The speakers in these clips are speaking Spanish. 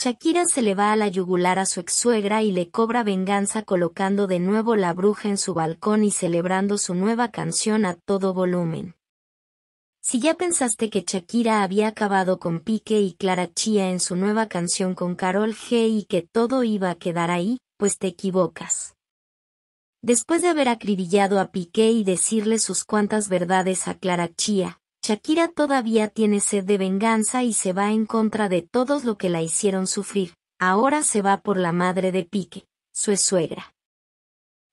Shakira se le va a la yugular a su ex-suegra y le cobra venganza colocando de nuevo la bruja en su balcón y celebrando su nueva canción a todo volumen. Si ya pensaste que Shakira había acabado con Pique y Clara Chía en su nueva canción con Carol G y que todo iba a quedar ahí, pues te equivocas. Después de haber acribillado a Piqué y decirle sus cuantas verdades a Clara Chía, Shakira todavía tiene sed de venganza y se va en contra de todos lo que la hicieron sufrir. Ahora se va por la madre de Pique, su suegra.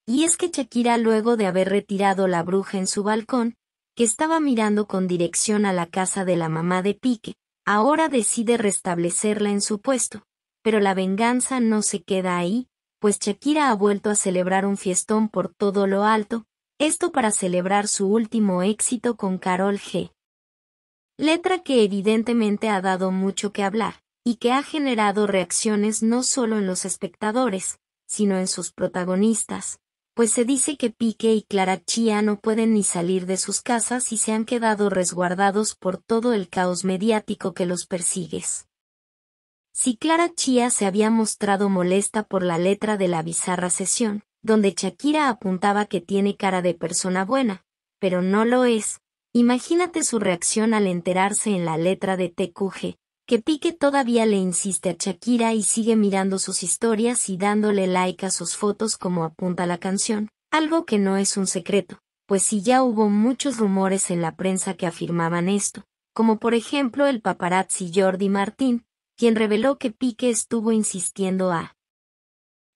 Y es que Shakira luego de haber retirado la bruja en su balcón, que estaba mirando con dirección a la casa de la mamá de Pique, ahora decide restablecerla en su puesto. Pero la venganza no se queda ahí, pues Shakira ha vuelto a celebrar un fiestón por todo lo alto, esto para celebrar su último éxito con Carol G letra que evidentemente ha dado mucho que hablar, y que ha generado reacciones no solo en los espectadores, sino en sus protagonistas, pues se dice que Pique y Clara Chía no pueden ni salir de sus casas y se han quedado resguardados por todo el caos mediático que los persigues. Si Clara Chía se había mostrado molesta por la letra de la bizarra sesión, donde Shakira apuntaba que tiene cara de persona buena, pero no lo es, Imagínate su reacción al enterarse en la letra de TQG, que Pique todavía le insiste a Shakira y sigue mirando sus historias y dándole like a sus fotos como apunta la canción, algo que no es un secreto, pues si ya hubo muchos rumores en la prensa que afirmaban esto, como por ejemplo el paparazzi Jordi Martín, quien reveló que Pique estuvo insistiendo a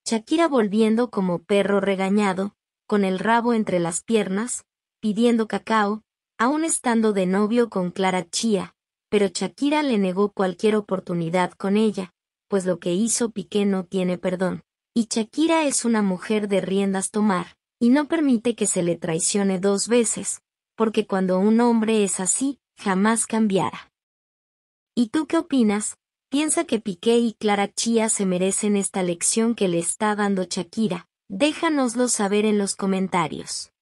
Shakira volviendo como perro regañado, con el rabo entre las piernas, pidiendo cacao, aún estando de novio con Clara Chía, pero Shakira le negó cualquier oportunidad con ella, pues lo que hizo Piqué no tiene perdón. Y Shakira es una mujer de riendas tomar, y no permite que se le traicione dos veces, porque cuando un hombre es así, jamás cambiará. ¿Y tú qué opinas? Piensa que Piqué y Clara Chía se merecen esta lección que le está dando Shakira. Déjanoslo saber en los comentarios.